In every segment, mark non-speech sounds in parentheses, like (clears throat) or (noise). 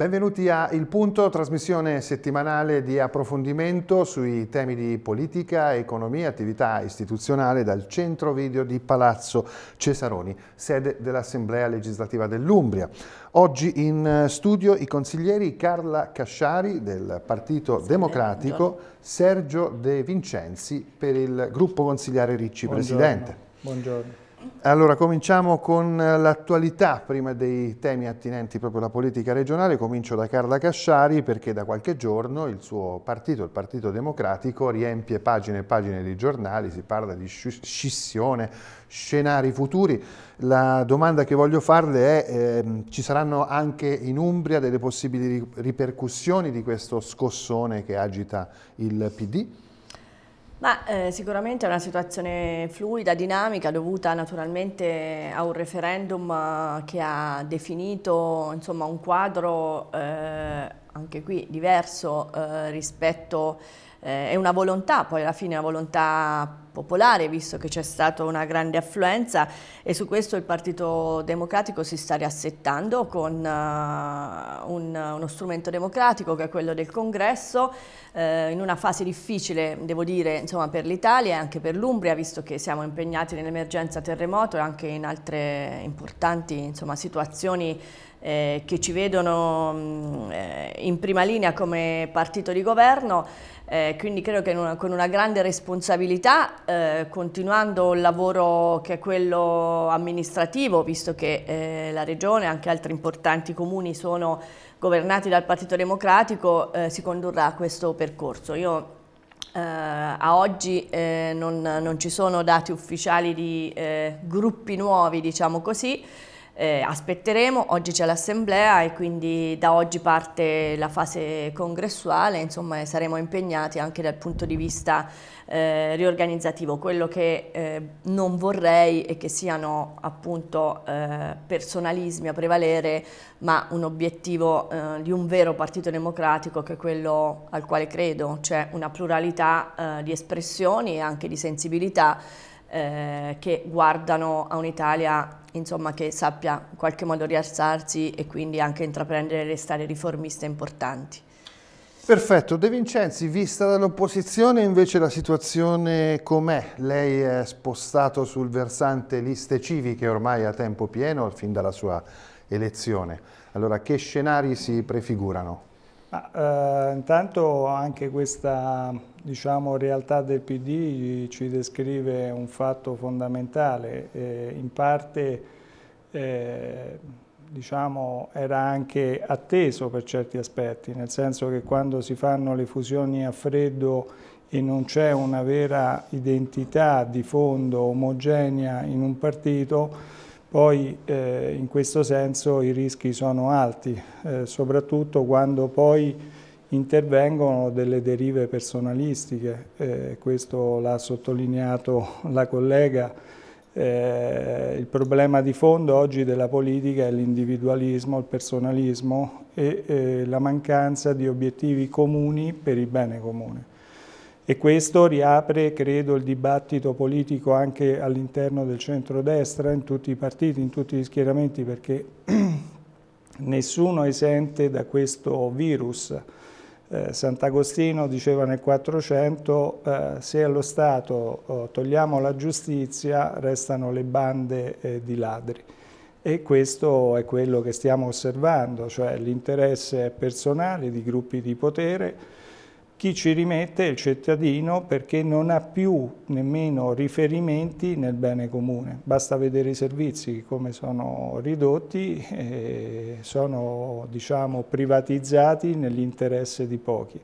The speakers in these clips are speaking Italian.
Benvenuti a Il Punto, trasmissione settimanale di approfondimento sui temi di politica, economia, attività istituzionale dal centro video di Palazzo Cesaroni, sede dell'Assemblea legislativa dell'Umbria. Oggi in studio i consiglieri Carla Casciari del Partito Democratico, Sergio De Vincenzi per il gruppo consigliare Ricci Buongiorno. Presidente. Buongiorno. Allora, cominciamo con l'attualità, prima dei temi attinenti proprio alla politica regionale. Comincio da Carla Casciari perché da qualche giorno il suo partito, il Partito Democratico, riempie pagine e pagine di giornali, si parla di scissione, scenari futuri. La domanda che voglio farle è, eh, ci saranno anche in Umbria delle possibili ripercussioni di questo scossone che agita il PD? Ma eh, sicuramente è una situazione fluida, dinamica, dovuta naturalmente a un referendum eh, che ha definito insomma, un quadro eh, anche qui diverso eh, rispetto, eh, è una volontà, poi alla fine è una volontà popolare, visto che c'è stata una grande affluenza e su questo il Partito Democratico si sta riassettando con uh, un, uno strumento democratico che è quello del congresso, eh, in una fase difficile, devo dire, insomma, per l'Italia e anche per l'Umbria, visto che siamo impegnati nell'emergenza terremoto e anche in altre importanti insomma, situazioni eh, che ci vedono mh, mm, eh, in prima linea come partito di governo, eh, quindi credo che una, con una grande responsabilità, eh, continuando il lavoro che è quello amministrativo, visto che eh, la Regione e anche altri importanti comuni sono governati dal Partito Democratico, eh, si condurrà questo percorso. Io Uh, a oggi eh, non, non, ci sono dati ufficiali di eh, gruppi nuovi, diciamo così, eh, aspetteremo, oggi c'è l'assemblea e quindi da oggi parte la fase congressuale, insomma saremo impegnati anche dal punto di vista eh, riorganizzativo. Quello che eh, non vorrei è che siano appunto eh, personalismi a prevalere, ma un obiettivo eh, di un vero partito democratico che è quello al quale credo, cioè una pluralità eh, di espressioni e anche di sensibilità eh, che guardano a un'Italia insomma, che sappia in qualche modo rialzarsi e quindi anche intraprendere le stare riformiste importanti. Perfetto, De Vincenzi, vista dall'opposizione invece la situazione com'è? Lei è spostato sul versante liste civiche ormai a tempo pieno fin dalla sua elezione. Allora che scenari si prefigurano? Ma, eh, intanto anche questa diciamo, realtà del PD ci descrive un fatto fondamentale, eh, in parte eh, diciamo, era anche atteso per certi aspetti, nel senso che quando si fanno le fusioni a freddo e non c'è una vera identità di fondo omogenea in un partito, poi eh, in questo senso i rischi sono alti, eh, soprattutto quando poi intervengono delle derive personalistiche, eh, questo l'ha sottolineato la collega, eh, il problema di fondo oggi della politica è l'individualismo, il personalismo e eh, la mancanza di obiettivi comuni per il bene comune e questo riapre, credo, il dibattito politico anche all'interno del centrodestra, in tutti i partiti, in tutti gli schieramenti, perché (clears throat) nessuno esente da questo virus. Eh, Sant'Agostino diceva nel 400 eh, se allo Stato oh, togliamo la giustizia restano le bande eh, di ladri e questo è quello che stiamo osservando, cioè l'interesse personale di gruppi di potere chi ci rimette è il cittadino perché non ha più nemmeno riferimenti nel bene comune. Basta vedere i servizi come sono ridotti, eh, sono diciamo, privatizzati nell'interesse di pochi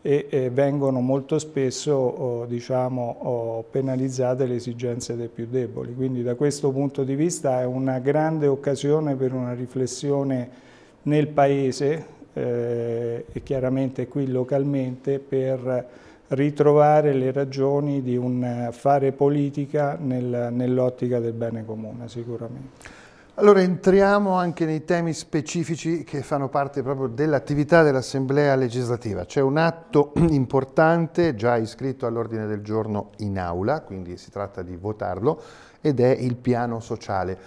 e, e vengono molto spesso oh, diciamo, oh, penalizzate le esigenze dei più deboli. Quindi da questo punto di vista è una grande occasione per una riflessione nel Paese eh, e chiaramente qui localmente per ritrovare le ragioni di un fare politica nel, nell'ottica del bene comune sicuramente. Allora entriamo anche nei temi specifici che fanno parte proprio dell'attività dell'Assemblea legislativa. C'è un atto (clears throat) importante già iscritto all'ordine del giorno in aula, quindi si tratta di votarlo, ed è il piano sociale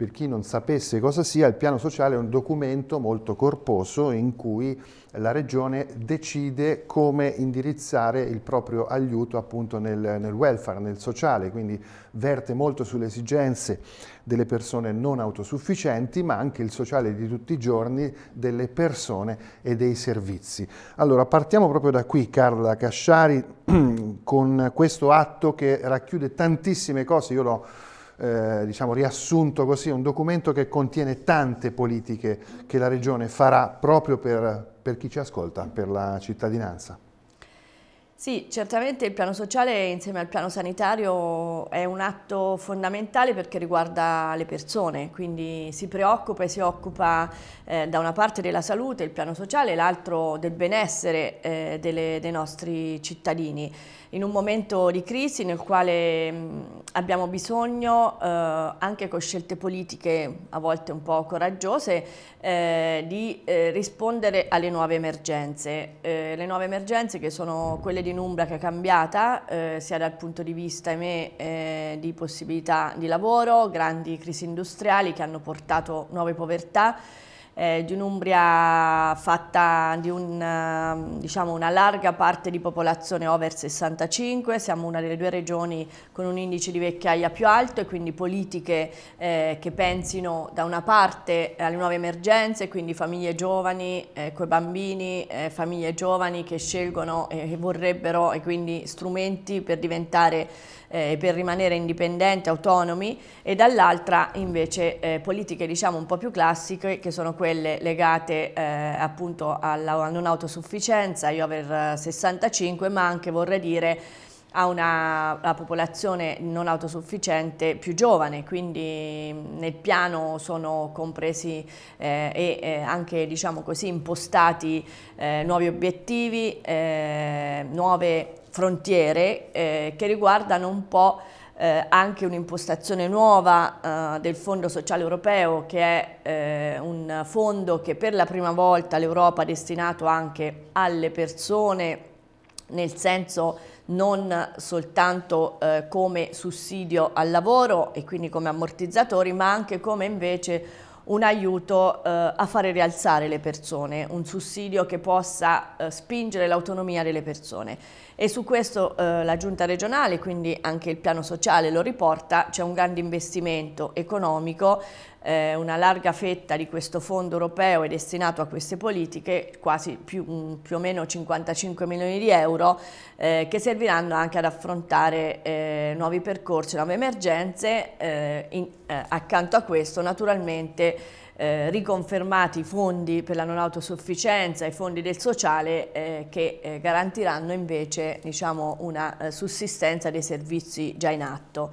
per chi non sapesse cosa sia, il piano sociale è un documento molto corposo in cui la regione decide come indirizzare il proprio aiuto appunto nel, nel welfare, nel sociale, quindi verte molto sulle esigenze delle persone non autosufficienti, ma anche il sociale di tutti i giorni delle persone e dei servizi. Allora, partiamo proprio da qui, Carla Casciari, (clears throat) con questo atto che racchiude tantissime cose, io l'ho eh, diciamo, riassunto così, un documento che contiene tante politiche che la Regione farà proprio per, per chi ci ascolta, per la cittadinanza. Sì, certamente il piano sociale insieme al piano sanitario è un atto fondamentale perché riguarda le persone, quindi si preoccupa e si occupa eh, da una parte della salute, il piano sociale, e l'altro del benessere eh, delle, dei nostri cittadini in un momento di crisi nel quale mm, abbiamo bisogno, eh, anche con scelte politiche a volte un po' coraggiose, eh, di eh, rispondere alle nuove emergenze. Eh, le nuove emergenze che sono quelle di Numbra che è cambiata, eh, sia dal punto di vista ahimè, eh, di possibilità di lavoro, grandi crisi industriali che hanno portato nuove povertà, eh, di un'Umbria fatta di un, eh, diciamo, una larga parte di popolazione over 65, siamo una delle due regioni con un indice di vecchiaia più alto e quindi politiche eh, che pensino da una parte alle nuove emergenze, quindi famiglie giovani, eh, coi bambini, eh, famiglie giovani che scelgono e vorrebbero e quindi strumenti per diventare eh, per rimanere indipendenti, autonomi e dall'altra invece eh, politiche diciamo un po' più classiche che sono quelle legate eh, appunto alla non autosufficienza, io aver 65 eh, ma anche vorrei dire a una, una, popolazione non autosufficiente più giovane, quindi nel piano sono compresi eh, e eh, anche diciamo così, impostati eh, nuovi obiettivi, eh, nuove frontiere eh, che riguardano un po' eh, anche un'impostazione nuova eh, del Fondo Sociale Europeo che è eh, un fondo che per la prima volta l'Europa ha destinato anche alle persone nel senso non soltanto eh, come sussidio al lavoro e quindi come ammortizzatori ma anche come invece un aiuto eh, a fare rialzare le persone, un sussidio che possa eh, spingere l'autonomia delle persone e su questo eh, la giunta regionale, quindi anche il piano sociale lo riporta, c'è un grande investimento economico, eh, una larga fetta di questo fondo europeo è destinato a queste politiche, quasi più, mm, più o meno 55 milioni di euro, eh, che serviranno anche ad affrontare eh, nuovi percorsi, nuove emergenze, eh, in, eh, accanto a questo naturalmente eh, riconfermati i fondi per la non autosufficienza, i fondi del sociale eh, che eh, garantiranno invece diciamo, una eh, sussistenza dei servizi già in atto.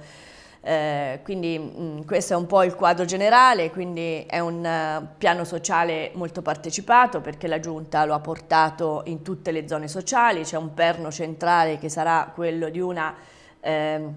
Eh, quindi mh, mm, questo è un po' il quadro generale, quindi è un uh, piano sociale molto partecipato perché la Giunta lo ha portato in tutte le zone sociali, c'è un perno centrale che sarà quello di una ehm,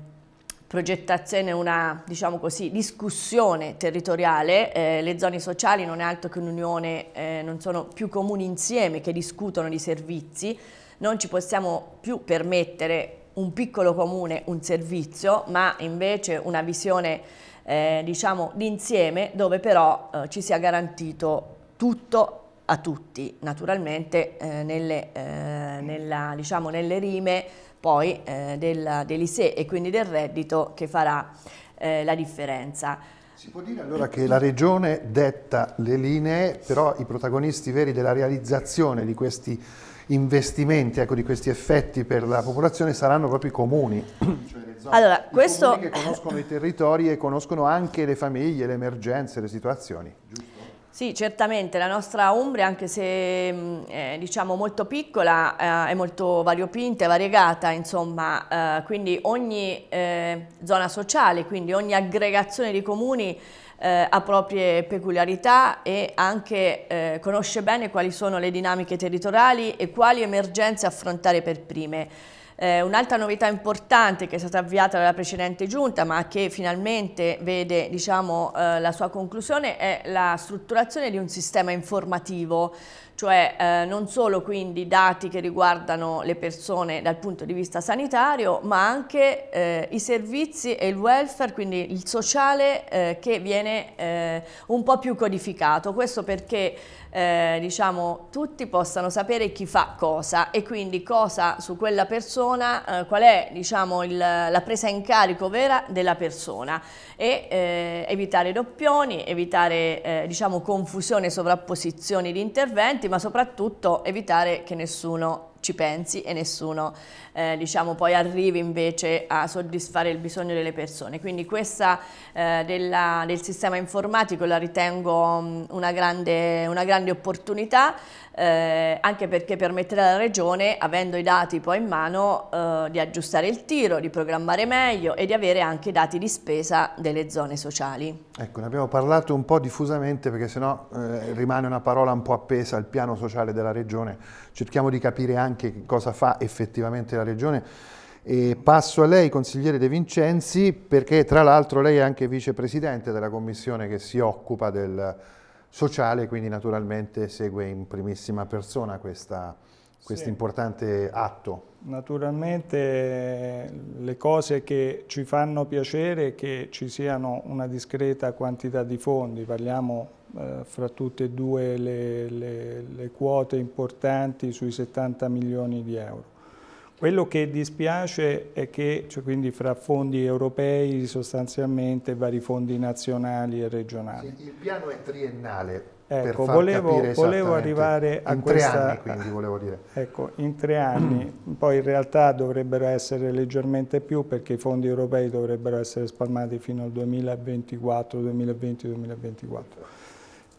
progettazione, una diciamo così, discussione territoriale, eh, le zone sociali non è altro che un'unione, eh, non sono più comuni insieme che discutono di servizi, non ci possiamo più permettere un piccolo comune un servizio, ma invece una visione eh, diciamo d'insieme dove però eh, ci sia garantito tutto a tutti, naturalmente eh, nelle, eh, nella, diciamo, nelle rime poi eh, del, dell'ISE e quindi del reddito che farà eh, la differenza. Si può dire allora che la Regione detta le linee, però i protagonisti veri della realizzazione di questi investimenti, ecco, di questi effetti per la popolazione saranno proprio i comuni. (clears throat) Cioè le zone, allora, questo... comuni che conoscono i territori e conoscono anche le famiglie, le emergenze, le situazioni. Giusto? Sì, certamente la nostra Umbria, anche se eh, diciamo molto piccola, eh, è molto variopinta e variegata, insomma, eh, quindi ogni eh, zona sociale, quindi ogni aggregazione di comuni ha proprie peculiarità e anche conosce bene quali sono le dinamiche territoriali e quali emergenze affrontare per prime. Eh, Un'altra novità importante che è stata avviata dalla precedente giunta ma che finalmente vede diciamo, eh, la sua conclusione è la strutturazione di un sistema informativo cioè eh, non solo quindi dati che riguardano le persone dal punto di vista sanitario, ma anche eh, i servizi e il welfare, quindi il sociale eh, che viene eh, un po' più codificato. Questo perché eh, diciamo, tutti possano sapere chi fa cosa e quindi cosa su quella persona, eh, qual è diciamo, il, la presa in carico vera della persona e eh, evitare doppioni, evitare eh, diciamo, confusione, e sovrapposizioni di interventi, ma soprattutto evitare che nessuno ci pensi e nessuno eh, diciamo poi arrivi invece a soddisfare il bisogno delle persone quindi questa eh, della, del sistema informatico la ritengo mm, una grande, una grande opportunità eh, anche perché permetterà alla Regione, avendo i dati poi in mano, eh, di aggiustare il tiro, di programmare meglio e di avere anche i dati di spesa delle zone sociali. Ecco, ne abbiamo parlato un po' diffusamente perché sennò eh, rimane una parola un po' appesa al piano sociale della Regione. Cerchiamo di capire anche cosa fa effettivamente la Regione. E passo a lei, consigliere De Vincenzi, perché tra l'altro lei è anche vicepresidente della commissione che si occupa del sociale, quindi naturalmente segue in primissima persona questo sì. importante atto. Naturalmente le cose che ci fanno piacere è che ci siano una discreta quantità di fondi, parliamo eh, fra tutte e due le, le, le quote importanti sui 70 milioni di euro. Quello che dispiace è che cioè quindi fra fondi europei sostanzialmente vari fondi nazionali e regionali. Sì, il piano è triennale. Ecco, volevo, volevo, arrivare a in questa... anni quindi volevo dire. Ecco, in tre anni, (clears throat) poi in realtà dovrebbero essere leggermente più perché i fondi europei dovrebbero essere spalmati fino al 2024, 2020, 2024.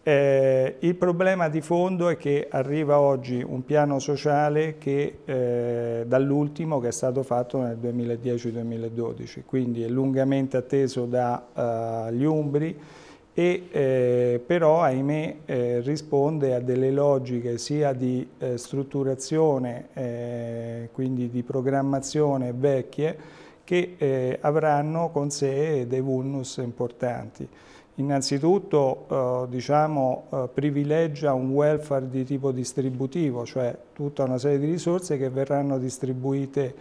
Eh, il problema di fondo è che arriva oggi un piano sociale che eh, dall'ultimo che è stato fatto nel 2010-2012, quindi è lungamente atteso dagli eh, umbri e eh, però ahimè eh, risponde a delle logiche sia di eh, strutturazione, quindi di programmazione vecchie, che avranno con sé dei vulnus importanti. Innanzitutto eh, diciamo, eh, privilegia un welfare di tipo distributivo, cioè tutta una serie di risorse che verranno distribuite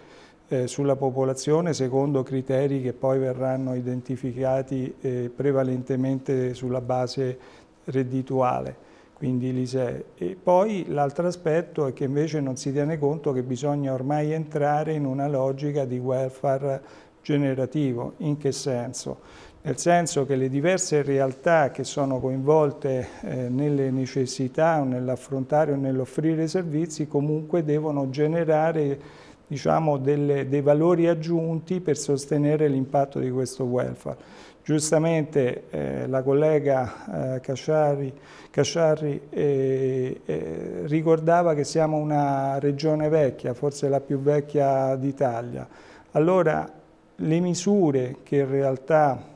eh, sulla popolazione secondo criteri che poi verranno identificati eh, prevalentemente sulla base reddituale, quindi l'ISEE. E poi l'altro aspetto è che invece non si tiene conto che bisogna ormai entrare in una logica di welfare generativo. In che senso? nel senso che le diverse realtà che sono coinvolte eh, nelle necessità o nell'affrontare o nell'offrire servizi comunque devono generare diciamo, delle, dei valori aggiunti per sostenere l'impatto di questo welfare. Giustamente eh, la collega eh, Casciari, Casciari eh, eh, ricordava che siamo una regione vecchia, forse la più vecchia d'Italia. Allora le misure che in realtà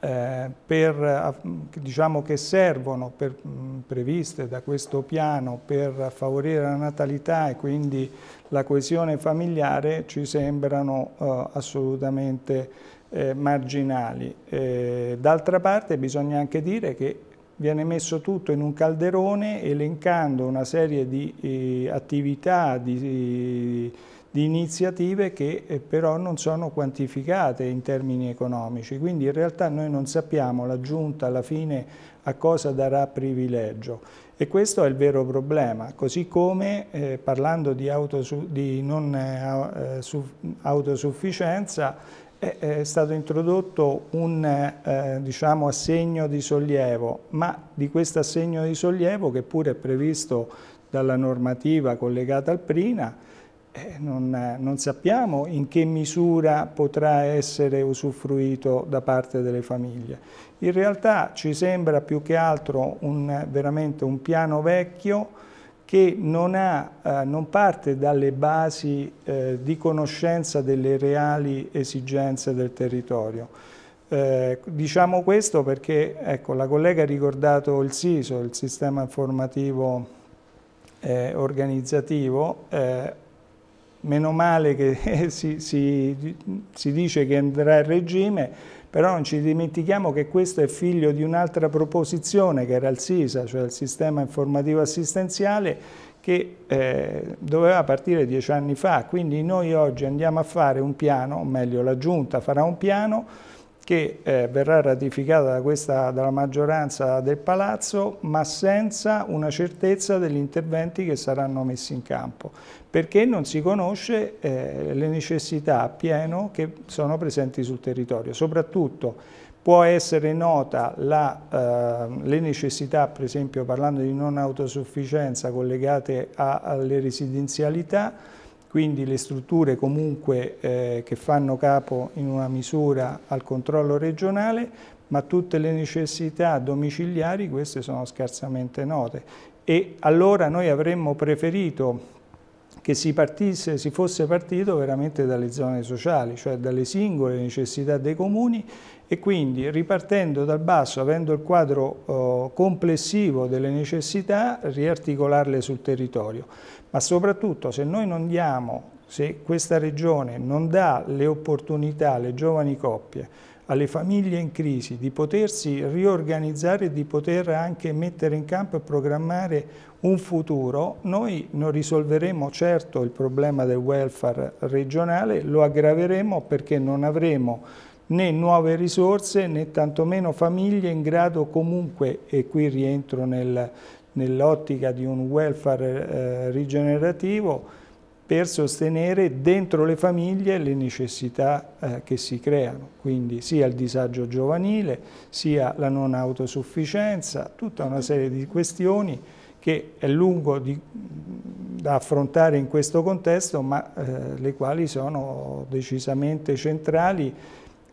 eh, per, eh, diciamo che servono per, mm, previste da questo piano per favorire la natalità e quindi la coesione familiare ci sembrano eh, assolutamente eh, marginali. Eh, d'altra parte bisogna anche dire che viene messo tutto in un calderone elencando una serie di attività, di, di di iniziative che eh, però non sono quantificate in termini economici, quindi in realtà noi non sappiamo la giunta alla fine a cosa darà privilegio e questo è il vero problema, così come eh, parlando di, autosu di non eh, eh autosufficienza è stato introdotto un eh, diciamo, assegno di sollievo, ma di questo assegno di sollievo che pure è previsto dalla normativa collegata al PRINA eh, non, eh, non sappiamo in che misura potrà essere usufruito da parte delle famiglie. In realtà ci sembra più che altro un, veramente un piano vecchio che non, ha, eh, non, parte dalle basi eh, di conoscenza delle reali esigenze del territorio. Eh, diciamo questo perché ecco, la collega ha ricordato il SISO, il sistema informativo eh, organizzativo, meno male che (laughs) si, si, si dice che andrà in regime, però non ci dimentichiamo che questo è figlio di un'altra proposizione che era il SISA, cioè il Sistema Informativo Assistenziale, che eh, doveva partire dieci anni fa, quindi noi oggi andiamo a fare un piano, o meglio la Giunta farà un piano, che eh, verrà ratificata da questa, dalla maggioranza del Palazzo, ma senza una certezza degli interventi che saranno messi in campo, perché non si conosce eh, le necessità a pieno che sono presenti sul territorio. Soprattutto può essere nota la, eh, le necessità, per esempio parlando di non autosufficienza collegate a, alle residenzialità, quindi le strutture comunque eh, che fanno capo in una misura al controllo regionale, ma tutte le necessità domiciliari queste sono scarsamente note e allora noi avremmo preferito che si, partisse, si fosse partito veramente dalle zone sociali, cioè dalle singole necessità dei comuni e quindi ripartendo dal basso, avendo il quadro eh, complessivo delle necessità, riarticolarle sul territorio ma soprattutto se noi non diamo, se questa regione non dà le opportunità alle giovani coppie, alle famiglie in crisi di potersi riorganizzare e di poter anche mettere in campo e programmare un futuro, noi non risolveremo certo il problema del welfare regionale, lo aggraveremo perché non avremo né nuove risorse né tantomeno famiglie in grado comunque, e qui rientro nel nell'ottica di un welfare eh, rigenerativo per sostenere dentro le famiglie le necessità eh, che si creano, quindi sia il disagio giovanile, sia la non autosufficienza, tutta una serie di questioni che è lungo di, da affrontare in questo contesto, ma eh, le quali sono decisamente centrali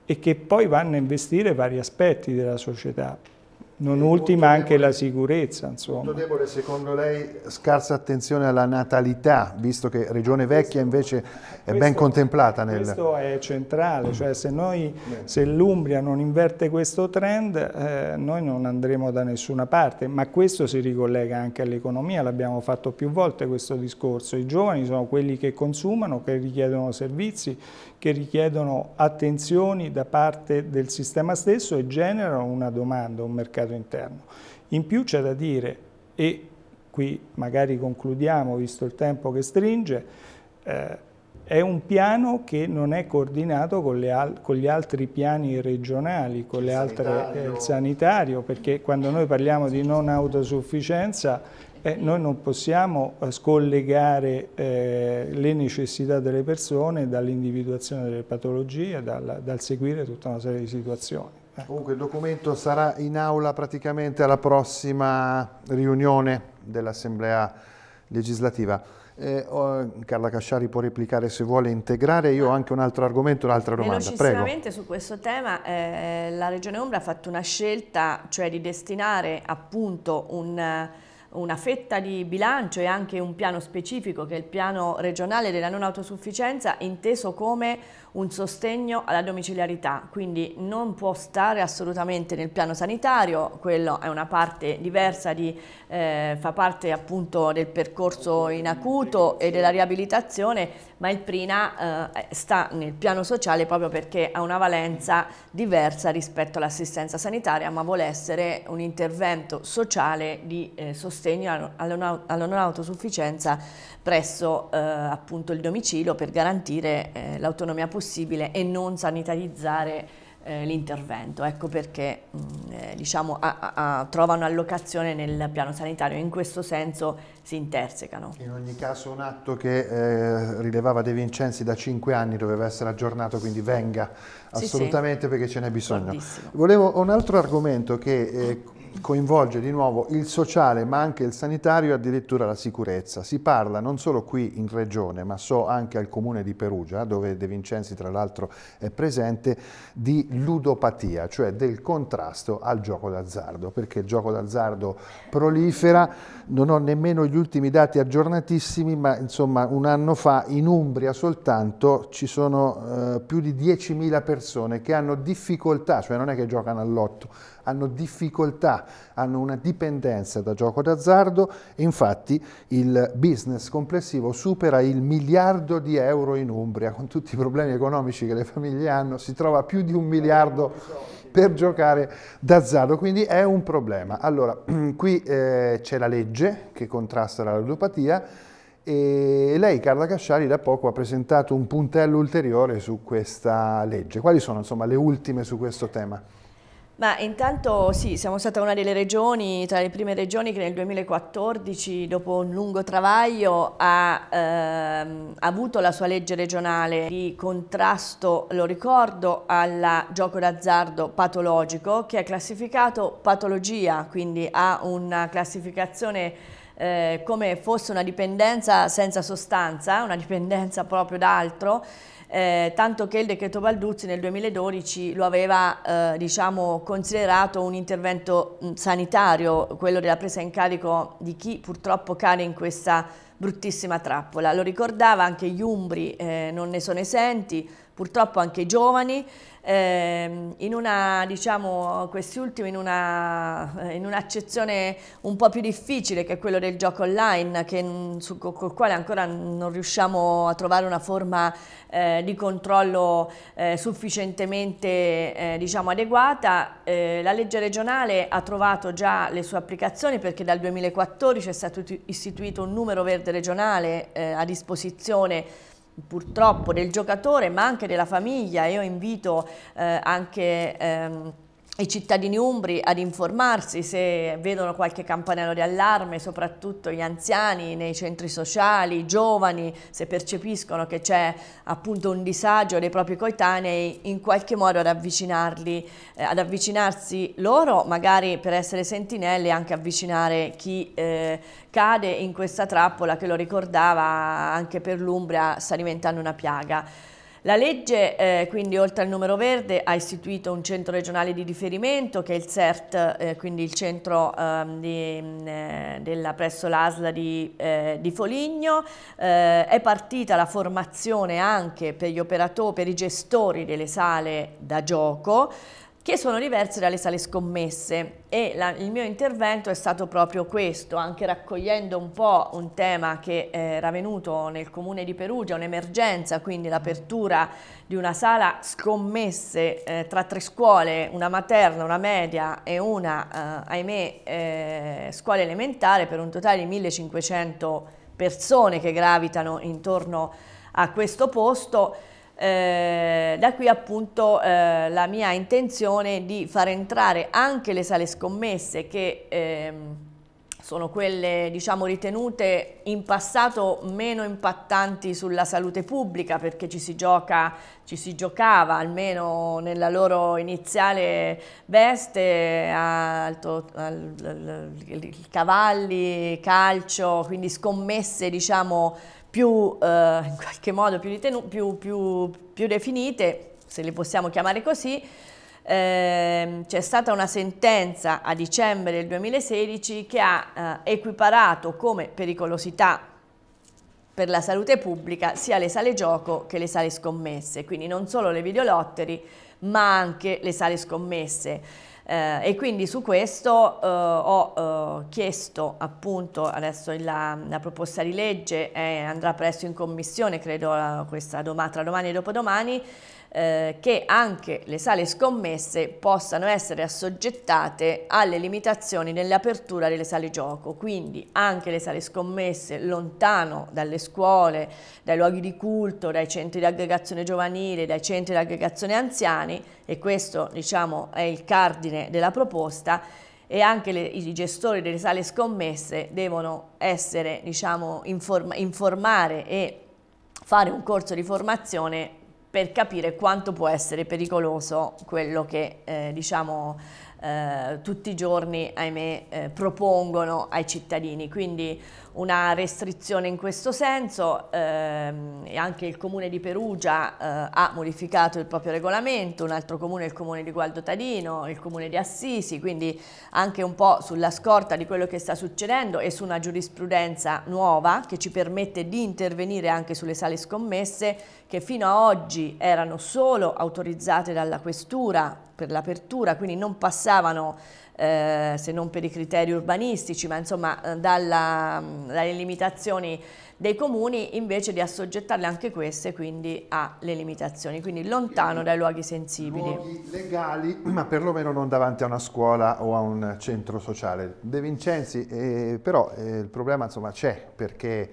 e che poi vanno a investire vari aspetti della società non ultima anche la sicurezza. Insomma. Punto debole secondo lei scarsa attenzione alla natalità, visto che Regione Vecchia invece è ben questo, contemplata. Nel... Questo è centrale, cioè se, noi, se l'Umbria non inverte questo trend eh, noi non andremo da nessuna parte, ma questo si ricollega anche all'economia, l'abbiamo fatto più volte questo discorso, i giovani sono quelli che consumano, che richiedono servizi, che richiedono attenzioni da parte del sistema stesso e generano una domanda, un mercato mercato interno. In più c'è da dire, e qui magari concludiamo visto il tempo che stringe, eh, è un piano che non è coordinato con, al con gli altri piani regionali, con le altre, sanitario. Eh, il sanitario, perché quando noi parliamo di non autosufficienza eh, noi non possiamo eh, scollegare eh, le necessità delle persone dall'individuazione delle patologie, dal, dal seguire tutta una serie di situazioni. Eh. Comunque il documento sarà in aula praticamente alla prossima riunione dell'Assemblea legislativa. Eh, oh, Carla Casciari può replicare se vuole integrare, io ho anche un altro argomento, un'altra domanda. Velocissimamente Prego. su questo tema eh, la Regione Umbra ha fatto una scelta, cioè di destinare appunto un una fetta di bilancio e anche un piano specifico che è il piano regionale della non autosufficienza inteso come un sostegno alla domiciliarità, quindi non può stare assolutamente nel piano sanitario, quello è una parte diversa, di, eh, fa parte appunto del percorso in acuto e della riabilitazione, ma il PRINA eh, sta nel piano sociale proprio perché ha una valenza diversa rispetto all'assistenza sanitaria, ma vuole essere un intervento sociale di eh, sostegno sostegno all'autonsufficienza presso eh, appunto il domicilio per garantire eh, l'autonomia possibile e non sanitarizzare eh, l'intervento, ecco perché mh, mm, eh, diciamo, a, a, trovano allocazione nel piano sanitario, in questo senso si intersecano. In ogni caso un atto che eh, rilevava De Vincenzi da cinque anni doveva essere aggiornato, quindi venga assolutamente sì, sì. perché ce n'è bisogno. Tantissimo. Volevo un altro argomento che eh, coinvolge di nuovo il sociale ma anche il sanitario e addirittura la sicurezza. Si parla non solo qui in regione ma so anche al comune di Perugia dove De Vincenzi tra l'altro è presente di ludopatia cioè del contrasto al gioco d'azzardo perché il gioco d'azzardo prolifera non ho nemmeno gli ultimi dati aggiornatissimi ma insomma un anno fa in Umbria soltanto ci sono eh, più di 10.000 persone che hanno difficoltà cioè non è che giocano all'otto hanno difficoltà, hanno una dipendenza da gioco d'azzardo infatti il business complessivo supera il miliardo di euro in Umbria, con tutti i problemi economici che le famiglie hanno, si trova più di un miliardo per giocare d'azzardo, quindi è un problema. Allora, (clears throat) qui eh, c'è la legge che contrasta la ludopatia, e lei, Carla Casciari, da poco ha presentato un puntello ulteriore su questa legge. Quali sono insomma, le ultime su questo tema? Ma intanto sì, siamo stata una delle regioni, tra le prime regioni che nel 2014, dopo un lungo travaglio, ha ehm, avuto la sua legge regionale di contrasto, lo ricordo, al gioco d'azzardo patologico che è classificato patologia, quindi ha una classificazione eh, come fosse una dipendenza senza sostanza, una dipendenza proprio da eh, tanto che il decreto Balduzzi nel 2012 lo aveva eh, diciamo, considerato un intervento mm, sanitario, quello della presa in carico di chi purtroppo cade in questa bruttissima trappola. Lo ricordava anche gli umbri, eh, non ne sono esenti, purtroppo anche i giovani, Ehm, in una, diciamo, questi ultimi in un'accezione eh, un, un po' più difficile che è quello del gioco online, che, su, col quale ancora non riusciamo a trovare una forma eh, di controllo eh, sufficientemente eh, diciamo, adeguata. Eh, la legge regionale ha trovato già le sue applicazioni perché dal 2014 è stato istituito un numero verde regionale a disposizione purtroppo del giocatore ma anche della famiglia. Io invito eh, anche... Ehm, i cittadini umbri ad informarsi se vedono qualche campanello di allarme, soprattutto gli anziani nei centri sociali, i giovani, se percepiscono che c'è appunto un disagio dei propri coetanei, in qualche modo ad avvicinarli, eh, ad avvicinarsi loro, magari per essere sentinelle anche avvicinare chi eh, cade in questa trappola che lo ricordava anche per l'Umbria sta diventando una piaga. La legge, eh, quindi oltre al numero verde, ha istituito un centro regionale di riferimento che è il CERT, eh, quindi il centro ehm, di, mm, eh, della, presso l'ASLA di, eh, di, Foligno. Eh, è partita la formazione anche per gli operatori, per i gestori delle sale da gioco che sono diverse dalle sale scommesse e la, il mio intervento è stato proprio questo, anche raccogliendo un po' un tema che eh, era venuto nel comune di Perugia, un'emergenza, quindi l'apertura di una sala scommesse eh, tra tre scuole, una materna, una media e una, eh, ahimè, eh, scuola elementare per un totale di 1500 persone che gravitano intorno a questo posto eh, da qui appunto eh, la mia intenzione di far entrare anche le sale scommesse che ehm, sono quelle diciamo, ritenute in passato meno impattanti sulla salute pubblica perché ci si, gioca, ci si giocava almeno nella loro iniziale veste alto, al, al, al, cavalli, calcio, quindi scommesse diciamo, più, eh, in qualche modo più, più, più definite, se le possiamo chiamare così, eh, c'è stata una sentenza a dicembre del 2016 che ha eh, equiparato come pericolosità per la salute pubblica sia le sale gioco che le sale scommesse, quindi non solo le videolotteri ma anche le sale scommesse. Eh, e quindi su questo eh, ho eh, chiesto appunto, adesso la, la proposta di legge eh, andrà presto in commissione, credo questa doma, tra domani e dopodomani, eh, che anche le sale scommesse possano essere assoggettate alle limitazioni nell'apertura delle sale gioco, quindi anche le sale scommesse lontano dalle scuole, dai luoghi di culto, dai centri di aggregazione giovanile, dai centri di aggregazione anziani e questo diciamo è il cardine della proposta e anche le, i gestori delle sale scommesse devono essere, diciamo, inform informare e fare un corso di formazione per capire quanto può essere pericoloso quello che eh, diciamo eh, tutti i giorni ahimè eh, propongono ai cittadini. Quindi una restrizione in questo senso ehm, e anche il comune di Perugia eh, ha modificato il proprio regolamento, un altro comune è il comune di Gualdo Tadino, il comune di Assisi, quindi anche un po' sulla scorta di quello che sta succedendo e su una giurisprudenza nuova che ci permette di intervenire anche sulle sale scommesse che fino a oggi erano solo autorizzate dalla questura per l'apertura, quindi non passavano eh, se non per i criteri urbanistici, ma insomma eh, dalla dalle limitazioni dei comuni invece di assoggettarle anche queste quindi alle limitazioni, quindi lontano dai luoghi sensibili. Luoghi legali (clears throat) ma perlomeno non davanti a una scuola o a un centro sociale. De Vincenzi eh, però eh, il problema insomma c'è perché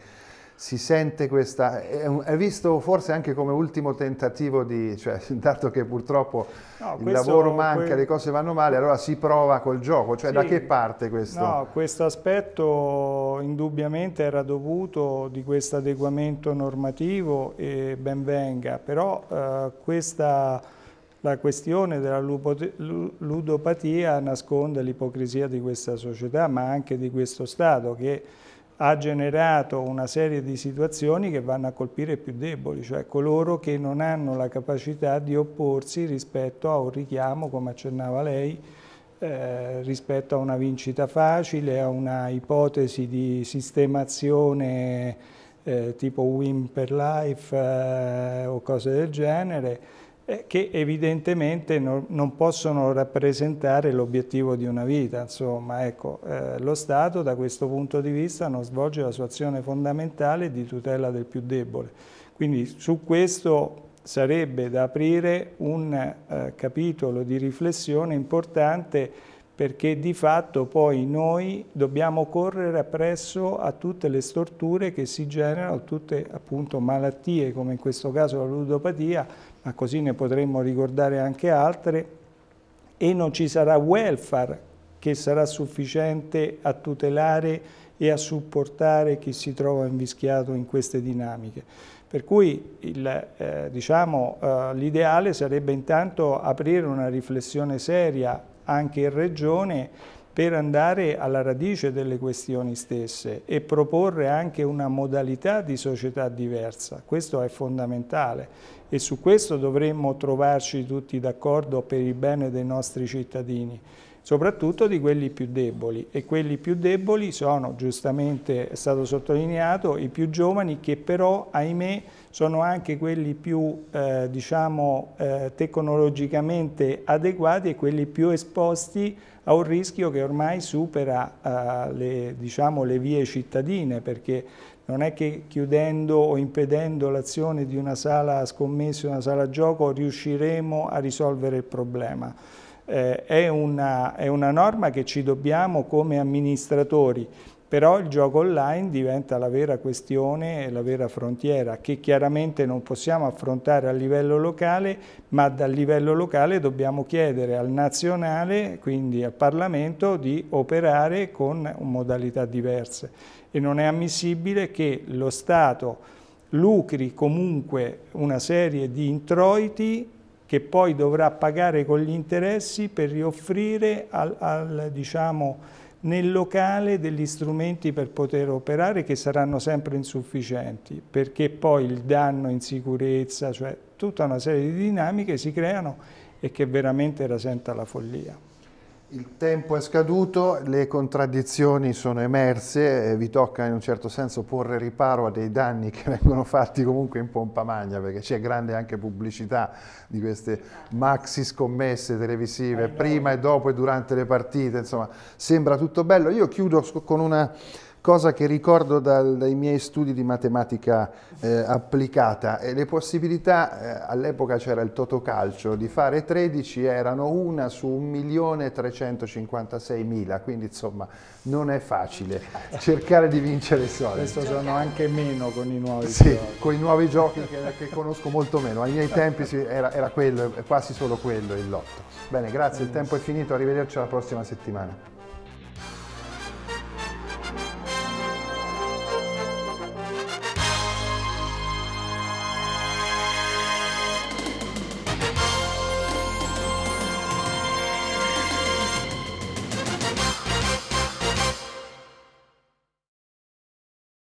si sente questa, è, visto forse anche come ultimo tentativo di, cioè, (laughs) dato che purtroppo no, il lavoro manca, quel... le cose vanno male, allora si prova col gioco, cioè sì. da che parte questo? No, questo aspetto indubbiamente era dovuto di questo adeguamento normativo e ben venga, però eh, questa, la questione della ludopatia nasconde l'ipocrisia di questa società, ma anche di questo Stato che ha generato una serie di situazioni che vanno a colpire i più deboli, cioè coloro che non hanno la capacità di opporsi rispetto a un richiamo, come accennava lei, eh, rispetto a una vincita facile, a una ipotesi di sistemazione eh, tipo win per life eh, o cose del genere, eh, che evidentemente no, non possono rappresentare l'obiettivo di una vita. Insomma, ecco, eh, lo Stato da questo punto di vista non svolge la sua azione fondamentale di tutela del più debole. Quindi su questo sarebbe da aprire un eh, capitolo di riflessione importante perché di fatto poi noi dobbiamo correre appresso a tutte le storture che si generano, tutte appunto malattie come in questo caso la ludopatia, ma così ne potremmo ricordare anche altre, e non ci sarà welfare che sarà sufficiente a tutelare e a supportare chi si trova invischiato in queste dinamiche. Per cui l'ideale eh, diciamo, eh, sarebbe intanto aprire una riflessione seria anche in Regione per andare alla radice delle questioni stesse e proporre anche una modalità di società diversa. Questo è fondamentale e su questo dovremmo trovarci tutti d'accordo per il bene dei nostri cittadini soprattutto di quelli più deboli e quelli più deboli sono, giustamente è stato sottolineato, i più giovani che però, ahimè, sono anche quelli più eh, diciamo, eh, tecnologicamente adeguati e quelli più esposti a un rischio che ormai supera eh, le, diciamo, le vie cittadine perché non è che chiudendo o impedendo l'azione di una sala scommessa, una sala gioco, riusciremo a risolvere il problema eh, è, una, è una norma che ci dobbiamo come amministratori però il gioco online diventa la vera questione e la vera frontiera che chiaramente non possiamo affrontare a livello locale, ma dal livello locale dobbiamo chiedere al nazionale, quindi al Parlamento, di operare con modalità diverse e non è ammissibile che lo Stato lucri comunque una serie di introiti che poi dovrà pagare con gli interessi per rioffrire al, al, diciamo, nel locale degli strumenti per poter operare che saranno sempre insufficienti perché poi il danno in sicurezza, cioè tutta una serie di dinamiche si creano e che veramente rasenta la follia. Il tempo è scaduto, le contraddizioni sono emerse, vi tocca in un certo senso porre riparo a dei danni che (laughs) vengono fatti comunque in pompa magna, perché c'è grande anche pubblicità di queste maxi scommesse televisive, eh, prima e dopo e durante le partite, insomma, sembra tutto bello. Io chiudo con una cosa che ricordo dal, dai miei studi di matematica eh, applicata. E le possibilità, eh, all'epoca c'era il totocalcio, di fare 13 erano una su 1.356.000, quindi insomma non è facile cercare di vincere i soldi. Adesso sono anche meno con i nuovi sì, giochi. Sì, con i nuovi giochi che, che, conosco molto meno. Ai miei tempi era, era quello, quasi solo quello il lotto. Bene, grazie, il tempo è finito, arrivederci alla prossima settimana.